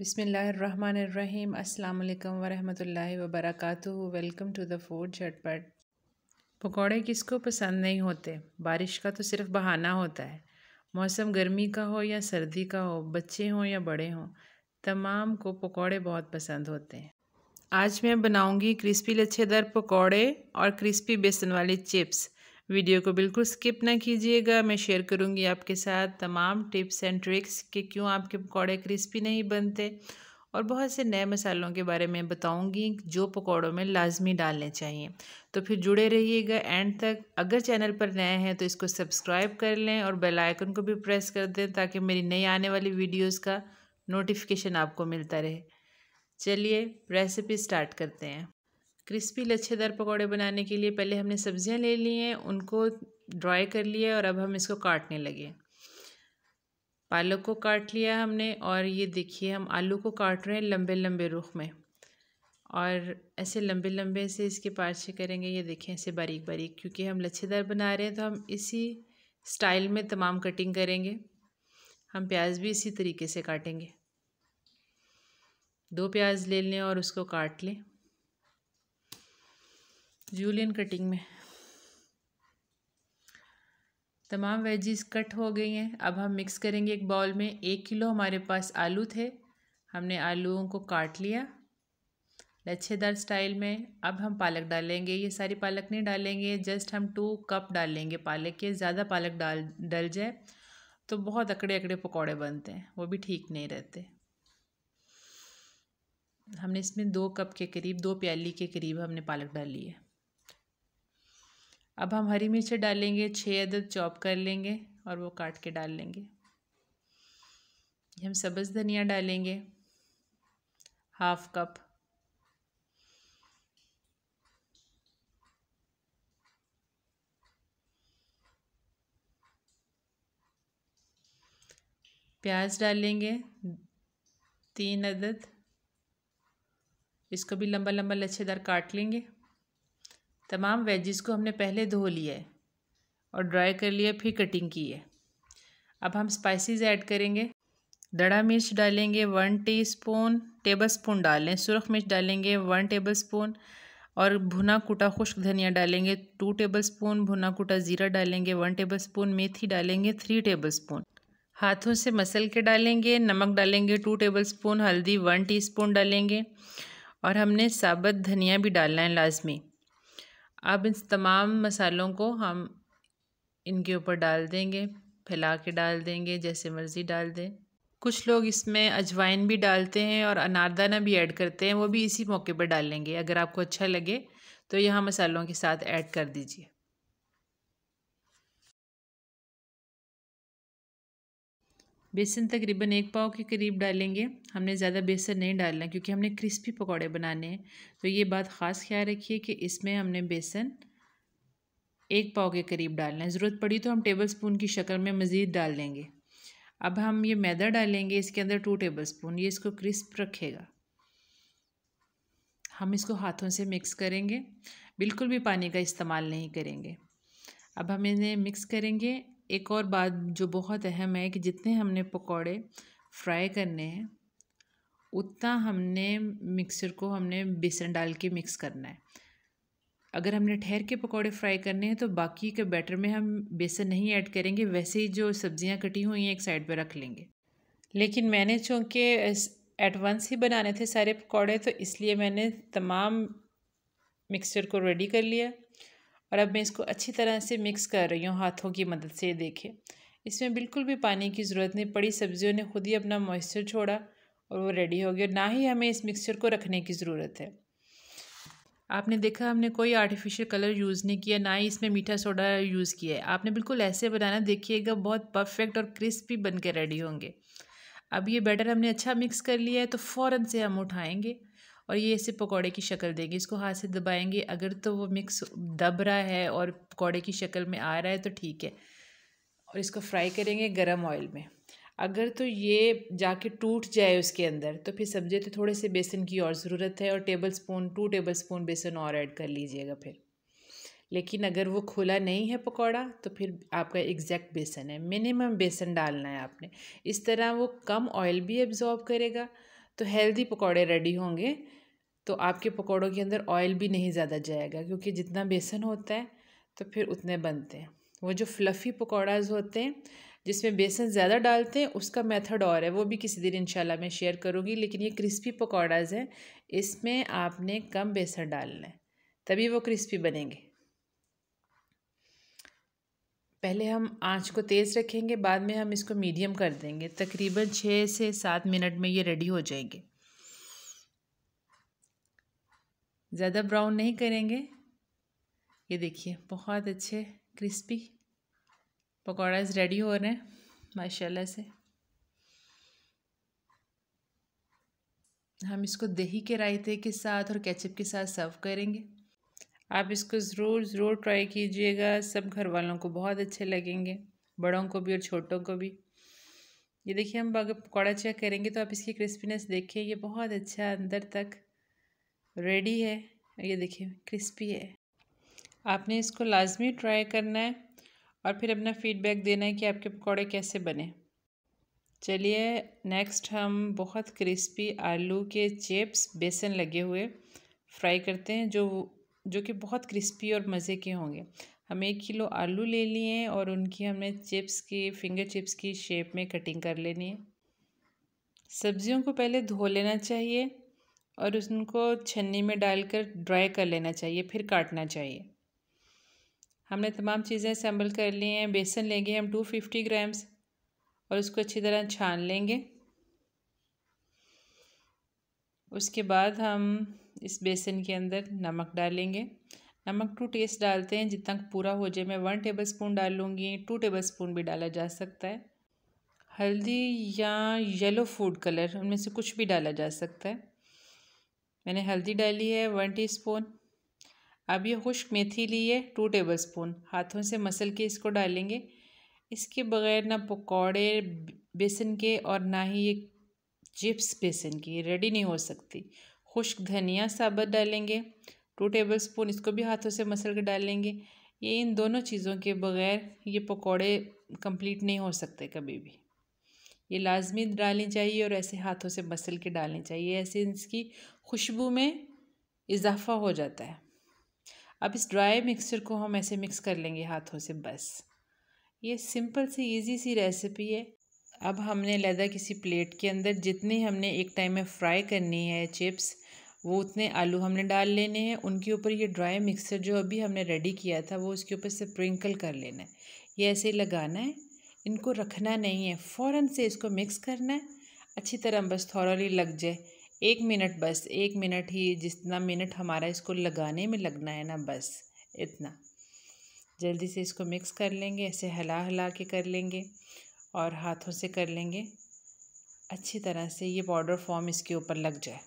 बिसमीम् अल्लाम वरहमतुल्लाहि वर्क वेलकम टू द फूड झटपट पकौड़े किसको पसंद नहीं होते बारिश का तो सिर्फ बहाना होता है मौसम गर्मी का हो या सर्दी का हो बच्चे हों या बड़े हों तमाम को पकौड़े बहुत पसंद होते हैं आज मैं बनाऊंगी क्रिस्पी लच्छेदार पकौड़े और क्रिस्पी बेसन वाले चिप्स वीडियो को बिल्कुल स्किप ना कीजिएगा मैं शेयर करूँगी आपके साथ तमाम टिप्स एंड ट्रिक्स कि क्यों आपके पकौड़े क्रिस्पी नहीं बनते और बहुत से नए मसालों के बारे में बताऊंगी जो पकौड़ों में लाजमी डालने चाहिए तो फिर जुड़े रहिएगा एंड तक अगर चैनल पर नए हैं तो इसको सब्सक्राइब कर लें और बेल आइकन को भी प्रेस कर दें ताकि मेरी नई आने वाली वीडियोस का नोटिफिकेशन आपको मिलता रहे चलिए रेसिपी स्टार्ट करते हैं क्रिस्पी लच्छेदार पकौड़े बनाने के लिए पहले हमने सब्जियां ले ली हैं उनको ड्राई कर लिया और अब हम इसको काटने लगे पालक को काट लिया हमने और ये देखिए हम आलू को काट रहे हैं लंबे लंबे रुख में और ऐसे लंबे लंबे से इसके पार्छे करेंगे ये देखें ऐसे बारीक बारीक क्योंकि हम लच्छेदार बना रहे हैं तो हम इसी स्टाइल में तमाम कटिंग करेंगे हम प्याज भी इसी तरीके से काटेंगे दो प्याज ले लें और उसको काट लें जूलियन कटिंग में तमाम वेजीज कट हो गई हैं अब हम मिक्स करेंगे एक बाउल में एक किलो हमारे पास आलू थे हमने आलूओं को काट लिया लच्छेदार स्टाइल में अब हम पालक डालेंगे ये सारी पालक नहीं डालेंगे जस्ट हम टू कप डालेंगे पालक के ज़्यादा पालक डाल डल जाए तो बहुत अकड़े अकड़े पकौड़े बनते हैं वो भी ठीक नहीं रहते हमने इसमें दो कप के करीब दो प्याली के करीब हमने पालक डाली है अब हम हरी मिर्च डालेंगे छः अदद चॉप कर लेंगे और वो काट के डाल लेंगे हम सब्ज़ धनिया डालेंगे हाफ कप प्याज डालेंगे तीन अदद इसको भी लंबा लंबा लच्छेदार काट लेंगे तमाम वेजिस को हमने पहले धो लिया है और ड्राई कर लिया फिर कटिंग की है अब हम स्पाइसेस ऐड करेंगे दड़ा मिर्च डालेंगे वन टीस्पून टेबलस्पून डालें सुरख मिर्च डालेंगे वन टेबलस्पून और भुना कुटा खुश्क धनिया डालेंगे टू टेबलस्पून भुना कुटा ज़ीरा डालेंगे वन टेबलस्पून मेथी डालेंगे थ्री टेबलस्पून हाथों से मसल के डालेंगे नमक डालेंगे टू टेबलस्पून हल्दी वन टीस्पून डालेंगे और हमने साबत धनिया भी डालना है लाजमी अब इस तमाम मसालों को हम इनके ऊपर डाल देंगे फैला के डाल देंगे जैसे मर्ज़ी डाल दें कुछ लोग इसमें अजवाइन भी डालते हैं और अनारदाना भी ऐड करते हैं वो भी इसी मौके पर डालेंगे अगर आपको अच्छा लगे तो यहाँ मसालों के साथ ऐड कर दीजिए बेसन तकरीबन एक पाव के करीब डालेंगे हमने ज़्यादा बेसन नहीं डालना क्योंकि हमने क्रिस्पी पकौड़े बनाने हैं तो ये बात ख़ास ख्याल रखिए कि इसमें हमने बेसन एक पाव के करीब डालना है ज़रूरत पड़ी तो हम टेबल स्पून की शक्ल में मज़ीद डाल देंगे अब हम ये मैदा डालेंगे इसके अंदर टू टेबल स्पून ये इसको क्रिस्प रखेगा हम इसको हाथों से मिक्स करेंगे बिल्कुल भी पानी का इस्तेमाल नहीं करेंगे अब हम इन्हें मिक्स करेंगे एक और बात जो बहुत अहम है कि जितने हमने पकौड़े फ्राई करने हैं उतना हमने मिक्सर को हमने बेसन डाल के मिक्स करना है अगर हमने ठहर के पकौड़े फ्राई करने हैं तो बाकी के बैटर में हम बेसन नहीं ऐड करेंगे वैसे ही जो सब्जियां कटी हुई हैं एक साइड पर रख लेंगे लेकिन मैंने चूँकि एट वंस ही बनाने थे सारे पकौड़े तो इसलिए मैंने तमाम मिक्सचर को रेडी कर लिया और अब मैं इसको अच्छी तरह से मिक्स कर रही हूँ हाथों की मदद से देखें इसमें बिल्कुल भी पानी की ज़रूरत नहीं पड़ी सब्जियों ने खुद ही अपना मॉइस्चर छोड़ा और वो रेडी हो गया ना ही हमें इस मिक्सचर को रखने की ज़रूरत है आपने देखा हमने कोई आर्टिफिशियल कलर यूज़ नहीं किया ना ही इसमें मीठा सोडा यूज़ किया है आपने बिल्कुल ऐसे बनाना देखिएगा बहुत परफेक्ट और क्रिस्पी बन के रेडी होंगे अब ये बैटर हमने अच्छा मिक्स कर लिया है तो फ़ौर से हम उठाएँगे और ये ऐसे पकौड़े की शक्ल देंगे इसको हाथ से दबाएंगे अगर तो वो मिक्स दब रहा है और पकौड़े की शक्ल में आ रहा है तो ठीक है और इसको फ्राई करेंगे गरम ऑयल में अगर तो ये जाके टूट जाए उसके अंदर तो फिर समझे तो थोड़े से बेसन की और ज़रूरत है और tablespoon two tablespoon बेसन और ऐड कर लीजिएगा फिर लेकिन अगर वो खुला नहीं है पकौड़ा तो फिर आपका एग्जैक्ट बेसन है मिनिमम बेसन डालना है आपने इस तरह वो कम ऑयल भी एब्जॉर्ब करेगा तो हेल्दी पकौड़े रेडी होंगे तो आपके पकौड़ों के अंदर ऑयल भी नहीं ज़्यादा जाएगा क्योंकि जितना बेसन होता है तो फिर उतने बनते हैं वो जो फ्लफ़ी पकौड़ाज होते हैं जिसमें बेसन ज़्यादा डालते हैं उसका मेथड और है वो भी किसी दिन इंशाल्लाह मैं शेयर करूँगी लेकिन ये क्रिस्पी पकौड़ाज हैं इसमें आपने कम बेसन डालना है तभी वो क्रिस्पी बनेंगे पहले हम आंच को तेज़ रखेंगे बाद में हम इसको मीडियम कर देंगे तकरीबन छः से सात मिनट में ये रेडी हो जाएंगे ज़्यादा ब्राउन नहीं करेंगे ये देखिए बहुत अच्छे क्रिस्पी पकौड़ाज रेडी हो रहे हैं माशाल्लाह से हम इसको दही के रायते के साथ और केचप के साथ सर्व करेंगे आप इसको ज़रूर ज़रूर ट्राई कीजिएगा सब घर वालों को बहुत अच्छे लगेंगे बड़ों को भी और छोटों को भी ये देखिए हम अगर पकौड़ा चेक करेंगे तो आप इसकी क्रिस्पीनेस देखिए ये बहुत अच्छा अंदर तक रेडी है ये देखिए क्रिस्पी है आपने इसको लाजमी ट्राई करना है और फिर अपना फीडबैक देना है कि आपके पकौड़े कैसे बने चलिए नेक्स्ट हम बहुत क्रिस्पी आलू के चिप्स बेसन लगे हुए फ्राई करते हैं जो जो कि बहुत क्रिस्पी और मज़े के होंगे हम एक किलो आलू ले लिए हैं और उनकी हमने चिप्स की फिंगर चिप्स की शेप में कटिंग कर लेनी है सब्जियों को पहले धो लेना चाहिए और उनको छन्नी में डालकर ड्राई कर लेना चाहिए फिर काटना चाहिए हमने तमाम चीज़ें असम्बल कर ली हैं बेसन लेंगे हम टू फिफ्टी ग्राम्स और उसको अच्छी तरह छान लेंगे उसके बाद हम इस बेसन के अंदर नमक डालेंगे नमक टू टेस्ट डालते हैं जितना पूरा हो जाए मैं वन टेबल स्पून डाल लूँगी टू टेबल स्पून भी डाला जा सकता है हल्दी या येलो फूड कलर उनमें से कुछ भी डाला जा सकता है मैंने हल्दी डाली है वन टीस्पून अब ये खुश्क मेथी ली है टू टेबल स्पून हाथों से मसल के इसको डालेंगे इसके बगैर ना पकौड़े बेसन के और ना ही ये चिप्स बेसन की रेडी नहीं हो सकती खुश्क धनिया साबत डालेंगे टू टेबल स्पून इसको भी हाथों से मसल के डालेंगे ये इन दोनों चीज़ों के बगैर ये पकौड़े कंप्लीट नहीं हो सकते कभी भी ये लाजमी डालनी चाहिए और ऐसे हाथों से मसल के डालनी चाहिए ऐसे इसकी खुशबू में इजाफा हो जाता है अब इस ड्राई मिक्सचर को हम ऐसे मिक्स कर लेंगे हाथों से बस ये सिंपल सी इजी सी रेसिपी है अब हमने लदा किसी प्लेट के अंदर जितने हमने एक टाइम में फ्राई करनी है चिप्स वो उतने आलू हमने डाल लेने हैं उनके ऊपर ये ड्राई मिक्सर जो अभी हमने रेडी किया था वो उसके ऊपर स्प्रिंकल कर लेना है ये ऐसे लगाना है इनको रखना नहीं है फ़ौर से इसको मिक्स करना है अच्छी तरह बस थॉरली लग जाए एक मिनट बस एक मिनट ही जितना मिनट हमारा इसको लगाने में लगना है ना बस इतना जल्दी से इसको मिक्स कर लेंगे ऐसे हला हला के कर लेंगे और हाथों से कर लेंगे अच्छी तरह से ये बॉर्डर फॉर्म इसके ऊपर लग जाए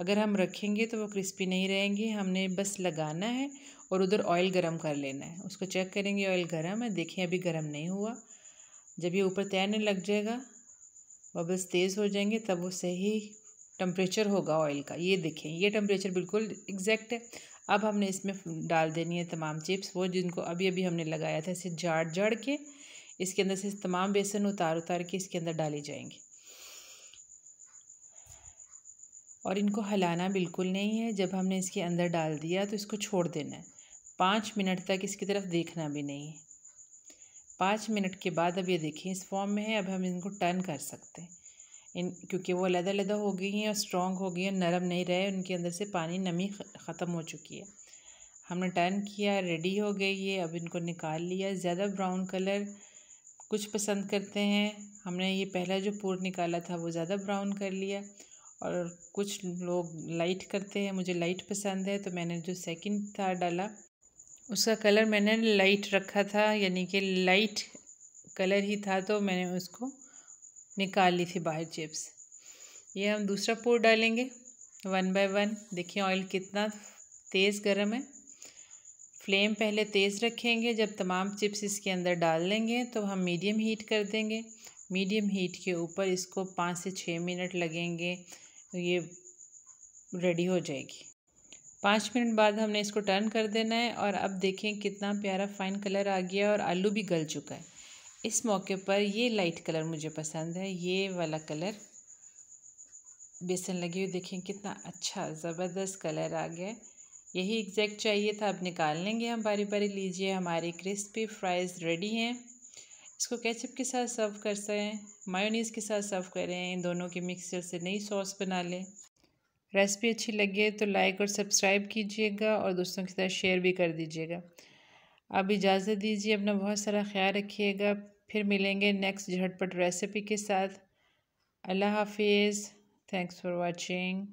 अगर हम रखेंगे तो वो क्रिस्पी नहीं रहेंगे हमने बस लगाना है और उधर ऑयल गरम कर लेना है उसको चेक करेंगे ऑयल गरम है देखें अभी गरम नहीं हुआ जब ये ऊपर तैरने लग जाएगा बबल्स तेज़ हो जाएंगे तब वो सही टम्परेचर होगा ऑयल का ये देखें ये टम्परेचर बिल्कुल एग्जैक्ट है अब हमने इसमें डाल देनी है तमाम चिप्स वो जिनको अभी अभी हमने लगाया था इसे जाड़ जाड़ के इसके अंदर से तमाम बेसन उतार उतार के इसके अंदर डाले जाएंगे और इनको हलाना बिल्कुल नहीं है जब हमने इसके अंदर डाल दिया तो इसको छोड़ देना है पाँच मिनट तक इसकी तरफ देखना भी नहीं है पाँच मिनट के बाद अब ये देखें इस फॉर्म में है अब हम इनको टर्न कर सकते हैं इन क्योंकि वो अलहदा अलहदा हो गई हैं और स्ट्रॉन्ग हो गई हैं नरम नहीं रहे उनके अंदर से पानी नमी ख़त्म हो चुकी है हमने टर्न किया रेडी हो गई है अब इनको निकाल लिया ज़्यादा ब्राउन कलर कुछ पसंद करते हैं हमने ये पहला जो पूर निकाला था वो ज़्यादा ब्राउन कर लिया और कुछ लोग लाइट करते हैं मुझे लाइट पसंद है तो मैंने जो सेकंड था डाला उसका कलर मैंने लाइट रखा था यानी कि लाइट कलर ही था तो मैंने उसको निकाल ली थी बाहर चिप्स ये हम दूसरा पूर डालेंगे वन बाय वन देखिए ऑयल कितना तेज़ गर्म है फ्लेम पहले तेज़ रखेंगे जब तमाम चिप्स इसके अंदर डाल लेंगे तो हम मीडियम हीट कर देंगे मीडियम हीट के ऊपर इसको पाँच से छः मिनट लगेंगे ये रेडी हो जाएगी पाँच मिनट बाद हमने इसको टर्न कर देना है और अब देखें कितना प्यारा फाइन कलर आ गया और आलू भी गल चुका है इस मौके पर ये लाइट कलर मुझे पसंद है ये वाला कलर बेसन लगी हुई देखें कितना अच्छा ज़बरदस्त कलर आ गया है यही एग्जैक्ट चाहिए था अब निकाल लेंगे हम बारी बारी लीजिए हमारी क्रिस्पी फ्राइज़ रेडी हैं इसको केचप के साथ सर्व कर सकें मायोनीज़ के साथ सर्व करें इन दोनों के मिक्सचर से नई सॉस बना लें रेसिपी अच्छी लगे तो लाइक और सब्सक्राइब कीजिएगा और दोस्तों के साथ शेयर भी कर दीजिएगा अब इजाज़त दीजिए अपना बहुत सारा ख्याल रखिएगा फिर मिलेंगे नेक्स्ट झटपट रेसिपी के साथ अल्लाह हाफिज़ थैंक्स फॉर वाचिंग